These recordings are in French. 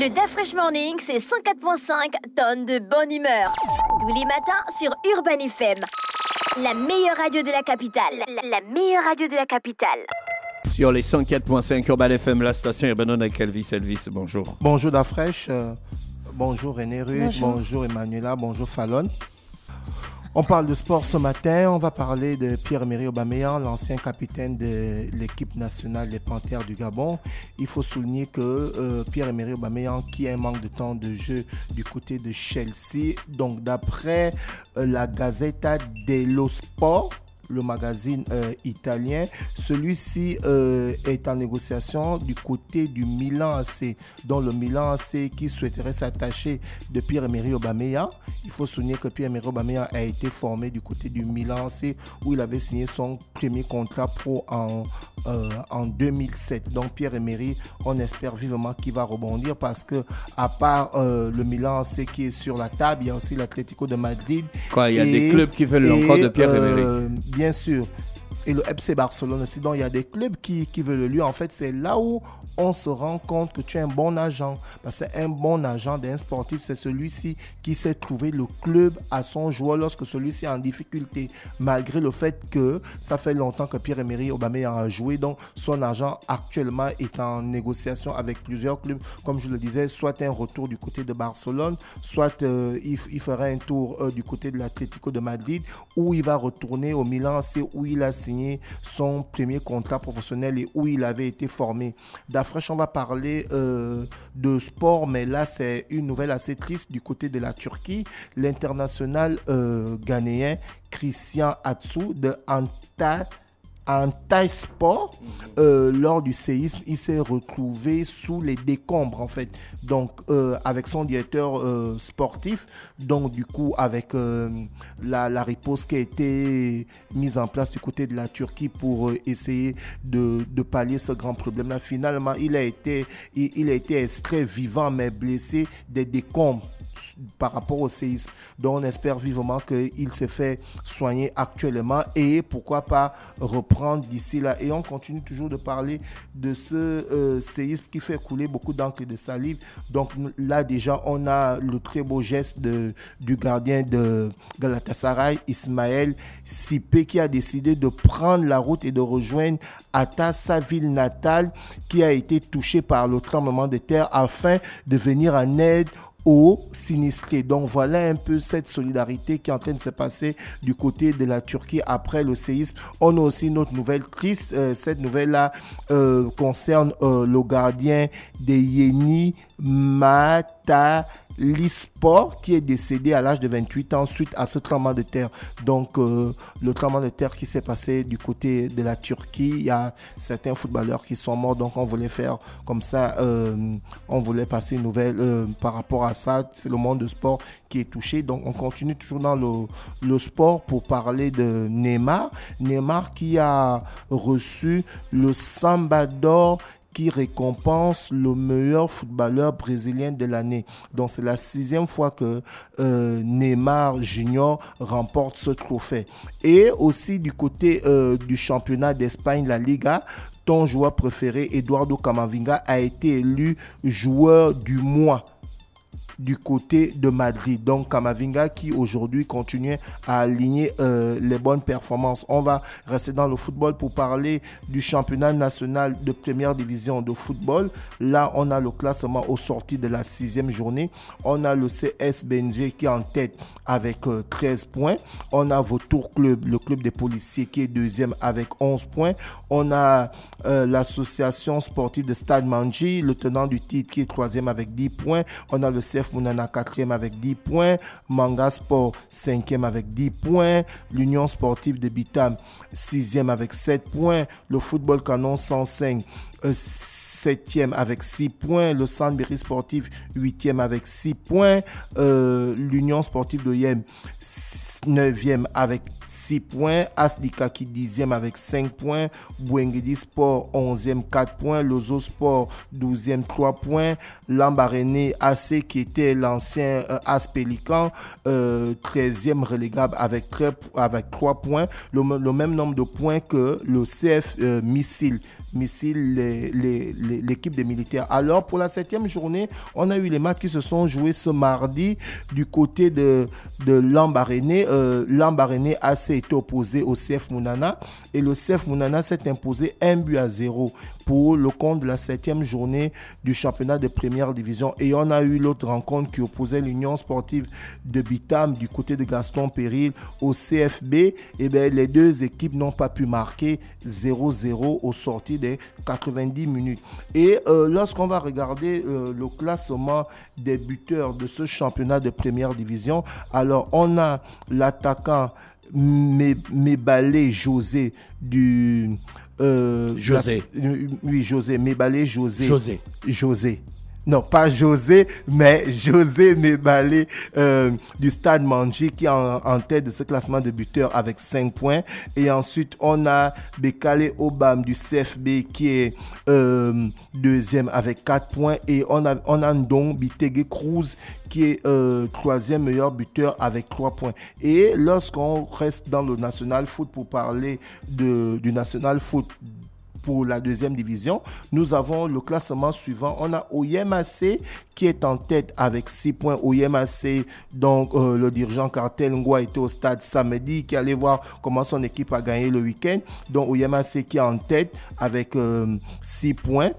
Le Dafresh Morning, c'est 104.5 tonnes de bonne humeur. Tous les matins sur Urban FM. La meilleure radio de la capitale. La, meilleure radio de la capitale. Sur les 104.5 Urban FM, la station Urban avec Elvis. Elvis, bonjour. Bonjour Dafresh. Euh, bonjour René Bonjour. bonjour. Emmanuela. Bonjour Fallon. On parle de sport ce matin. On va parler de Pierre-Emerick Aubameyang, l'ancien capitaine de l'équipe nationale des Panthères du Gabon. Il faut souligner que euh, Pierre-Emerick Aubameyang, qui a un manque de temps de jeu du côté de Chelsea, donc d'après euh, la Gazeta dello Sport, le magazine euh, italien. Celui-ci euh, est en négociation du côté du Milan AC, dont le Milan AC qui souhaiterait s'attacher de Pierre-Emery Aubameyang. Il faut souligner que Pierre-Emery Aubameyang a été formé du côté du Milan AC où il avait signé son premier contrat pro en, euh, en 2007. Donc Pierre-Emery, on espère vivement qu'il va rebondir parce que à part le Milan AC qui est sur la table, il y a aussi l'Atletico de Madrid. Quoi, il y a des clubs qui veulent encore de Pierre-Emery bien sûr et le FC Barcelone aussi. Donc il y a des clubs qui, veulent le lui. En fait, c'est là où on se rend compte que tu es un bon agent. Parce qu'un bon agent d'un sportif, c'est celui-ci qui sait trouver le club à son joueur lorsque celui-ci est en difficulté. Malgré le fait que ça fait longtemps que Pierre-Emery Aubameyang a joué, donc son agent actuellement est en négociation avec plusieurs clubs. Comme je le disais, soit un retour du côté de Barcelone, soit euh, il, il, fera un tour euh, du côté de l'Atlético de Madrid, ou il va retourner au Milan, c'est où il a signé son premier contrat professionnel et où il avait été formé. D'Afresh, on va parler euh, de sport, mais là, c'est une nouvelle assez triste du côté de la Turquie. L'international euh, ghanéen Christian Atsu de Antalya en sport, mhm. euh, lors du séisme, il s'est retrouvé sous les décombres, en fait. Donc, euh, avec son directeur euh, sportif, donc, du coup, avec la, riposte qui a été mise en place du côté de la Turquie pour essayer de, pallier ce grand problème-là. Finalement, il a, été, il a été extrait vivant, mais blessé des décombres par rapport au séisme. Donc on espère vivement qu'il se fait soigner actuellement et pourquoi pas reprendre d'ici là. Et on continue toujours de parler de ce euh, séisme qui fait couler beaucoup d'encre et de salive. Donc là déjà on a le très beau geste de, du gardien de Galatasaray, Ismaël Sipé, qui a décidé de prendre la route et de rejoindre Atta, sa ville natale, qui a été touchée par le tremblement de terre afin de venir en aide aux Donc voilà un peu cette solidarité qui est en train de se passer du côté de la Turquie après le séisme. On a aussi notre nouvelle triste. Euh, cette nouvelle-là euh, concerne euh, le gardien des Yeni Mata. Lisport qui est décédé à l'âge de 28 ans suite à ce tremblement de terre. Donc euh, le tremblement de terre qui s'est passé du côté de la Turquie, il y a certains footballeurs qui sont morts. Donc on voulait faire comme ça, euh, on voulait passer une nouvelle euh, par rapport à ça. C'est le monde de sport qui est touché. Donc on continue toujours dans le, le sport pour parler de Neymar. Neymar qui a reçu le Samba d'or qui récompense le meilleur footballeur brésilien de l'année. Donc c'est la sixième fois que euh, Neymar Junior remporte ce trophée. Et aussi du côté euh, du championnat d'Espagne, la Liga, ton joueur préféré, Eduardo Camavinga, a été élu joueur du mois du côté de Madrid. Donc Kamavinga qui aujourd'hui continue à aligner euh, les bonnes performances. On va rester dans le football pour parler du championnat national de première division de football. Là, on a le classement au sorti de la sixième journée. On a le CS Benjé qui est en tête avec 13 euh, points. On a Vautour Club, le club des policiers qui est deuxième avec 11 points. On a euh, l'association sportive de Stade Manji, le tenant du titre qui est troisième avec 10 points. On a le CF Mounana 4e avec 10 points, Manga Sport 5e avec 10 points, l'Union Sportive de Bitam 6e avec 7 points, le Football Canon 105. 7e avec 6 points, le Sandberry Sportif 8e e avec 6 points, euh, l'Union Sportive de Yem 9e avec 6 points, Asdikaki 10e avec 5 points, Bouengedi Sport 11e 4 points, Lozo Sport 12e 3 points, Lambaréné AC qui était l'ancien euh, AS Pelican 13e euh, relégable avec 3, avec points, le, le, même nombre de points que le CF Missile missile l'équipe des militaires. Alors, pour la septième journée, on a eu les matchs qui se sont joués ce mardi du côté de, de Lambaréné. Euh, a été opposé au CF Mounana et le CF Mounana s'est imposé un but à zéro pour le compte de la septième journée du championnat de première division. Et on a eu l'autre rencontre qui opposait l'Union sportive de Bitam du côté de Gaston Péril au CFB. Et eh bien, les deux équipes n'ont pas pu marquer 0-0 au sorti des 90 minutes. Et euh, lorsqu'on va regarder euh, le classement des buteurs de ce championnat de première division, alors on a l'attaquant Mébalé José du euh, José. Euh, oui, José. Mébalé, José. José. José non pas José, mais José Mébalé euh, du Stade Manji qui est en, tête de ce classement de buteurs avec 5 points. Et ensuite, on a Bekale Obam du CFB qui est euh, deuxième avec 4 points. Et on a, on a Bitege Cruz qui est euh, troisième meilleur buteur avec 3 points. Et lorsqu'on reste dans le national foot pour parler de, du national foot pour la deuxième division. Nous avons le classement suivant. On a c qui est en tête avec 6 points. OIMAC, donc euh, le dirigeant Cartel Ngoa était au stade samedi, qui allait voir comment son équipe a gagné le week-end. Donc OIMAC qui est en tête avec 6 euh, points.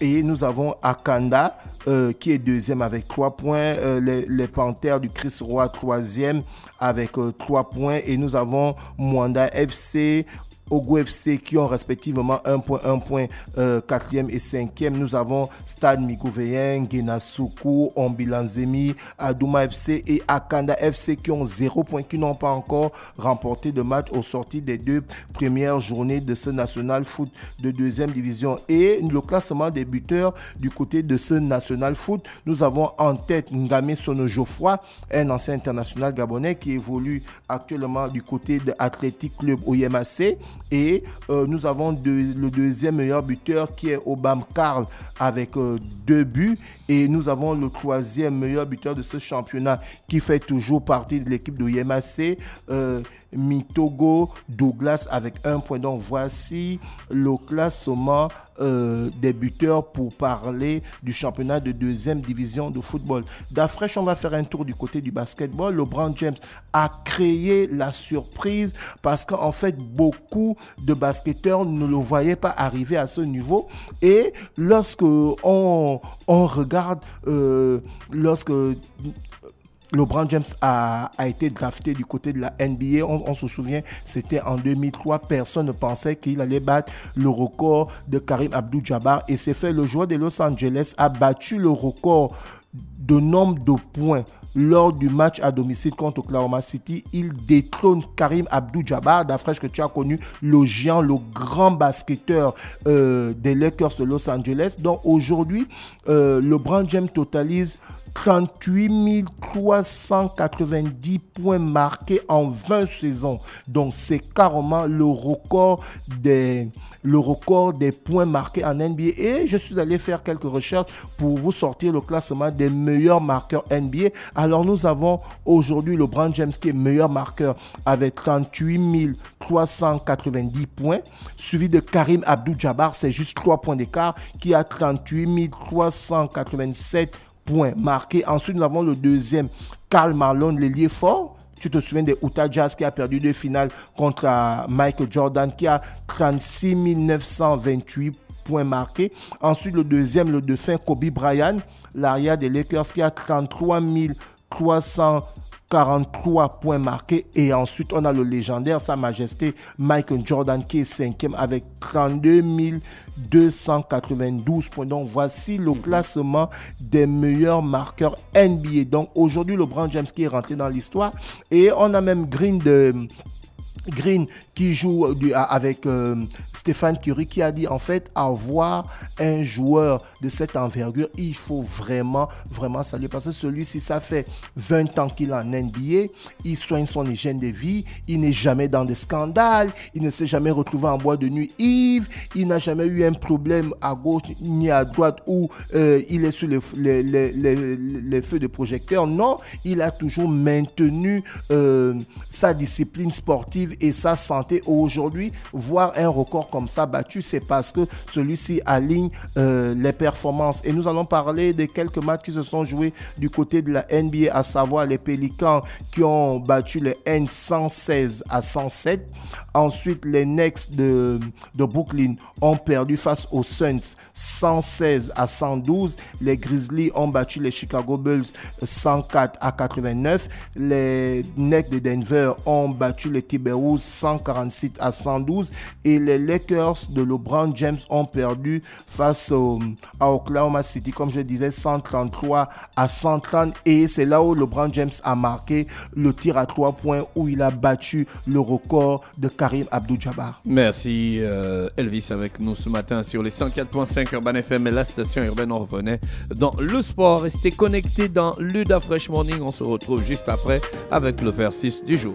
Et nous avons Akanda euh, qui est deuxième avec 3 points. les, Panthères du Chris Roy troisième avec trois 3 points. Et nous avons Mwanda FC Ogo FC qui ont respectivement 1 point, 1 point, 4e euh, et 5e. Nous avons Stade Migouveyen, Genasuku, Ombilanzemi, Adouma FC et Akanda FC qui ont 0 point, qui n'ont pas encore remporté de match au sorti des deux premières journées de ce National Foot de deuxième division. Et le classement des buteurs du côté de ce National Foot, nous avons en tête Ngame Sono un ancien international gabonais qui évolue actuellement du côté de Athletic Club OMAC. Et euh, nous avons le deuxième meilleur buteur qui est Obam Karl avec euh, deux buts. Et nous avons le troisième meilleur buteur de ce championnat qui fait toujours partie de l'équipe de Yemase, Mitogo, Douglas avec un point. Donc voici le classement euh, des buteurs pour parler du championnat de deuxième division de football. D'Afresh, on va faire un tour du côté du basketball. LeBron James a créé la surprise parce qu'en fait, beaucoup de basketteurs ne le voyaient pas arriver à ce niveau. Et lorsque on, regarde, euh, lorsque LeBron James a, été drafté du côté de la NBA. On, se souvient, c'était en 2003. Personne ne pensait qu'il allait battre le record de Karim Abdul-Jabbar. Et c'est fait. Le joueur de Los Angeles a battu le record de nombre de points lors du match à domicile contre Oklahoma City. Il détrône Karim Abdou-Jabbar, d'après que tu as connu, le géant, le grand basketteur euh, des Lakers de Los Angeles. Donc aujourd'hui, euh, LeBron James totalise 38 390 points marqués en 20 saisons. Donc c'est carrément le record, des, le record des points marqués en NBA. Et je suis allé faire quelques recherches pour vous sortir le classement des meilleurs marqueurs NBA. Alors nous avons aujourd'hui LeBron James qui est meilleur marqueur avec 38 390 points, suivi de Karim Abdul-Jabbar, c'est juste 3 points d'écart, qui a 38 387 points points marqués. Ensuite, nous avons le deuxième, Karl Marlon, l'ailier fort. Tu te souviens des Utah Jazz qui a perdu deux finales contre euh, Michael Jordan qui a 36 928 points marqués. Ensuite, le deuxième, le défunt Kobe Bryant, l'arrière des Lakers qui a 33 300 43 points marqués. Et ensuite, on a le légendaire Sa Majesté Michael Jordan qui est cinquième avec 32 292 points. Donc voici le mhm. classement des meilleurs marqueurs NBA. Donc aujourd'hui, LeBron James qui est rentré dans l'histoire. Et on a même Green de... Green qui joue euh, avec euh, Stéphane Curie qui a dit en fait avoir un joueur de cette envergure, il faut vraiment, vraiment saluer parce que celui-ci, ça fait 20 ans qu'il est en NBA, il soigne son hygiène de vie, il n'est jamais dans des scandales, il ne s'est jamais retrouvé en bois de nuit Yves, il n'a jamais eu un problème à gauche ni à droite où euh, il est sous les, les, les, les, feux de projecteur. Non, il a toujours maintenu sa discipline sportive et sa santé. Aujourd'hui, voir un record comme ça battu, c'est parce que celui-ci aligne euh, les performances. Et nous allons parler de quelques matchs qui se sont joués du côté de la NBA, à savoir les Pelicans qui ont battu les N 116 à 107. Ensuite, les Knicks de, de Brooklyn ont perdu face aux Suns 116 à 112. Les Grizzlies ont battu les Chicago Bulls 104 à 89. Les Knicks de Denver ont battu les Tiberius 147 à 112 et les Lakers de LeBron James ont perdu face à Oklahoma City, comme je disais, 133 à 130 et c'est là où LeBron James a marqué le tir à trois points où il a battu le record de Karim Abdul-Jabbar. Merci euh, Elvis avec nous ce matin sur les 104.5 Urban FM et la station urbaine. On revenait dans le sport. Restez connectés dans Luda Fresh Morning. On se retrouve juste après avec le versus du jour.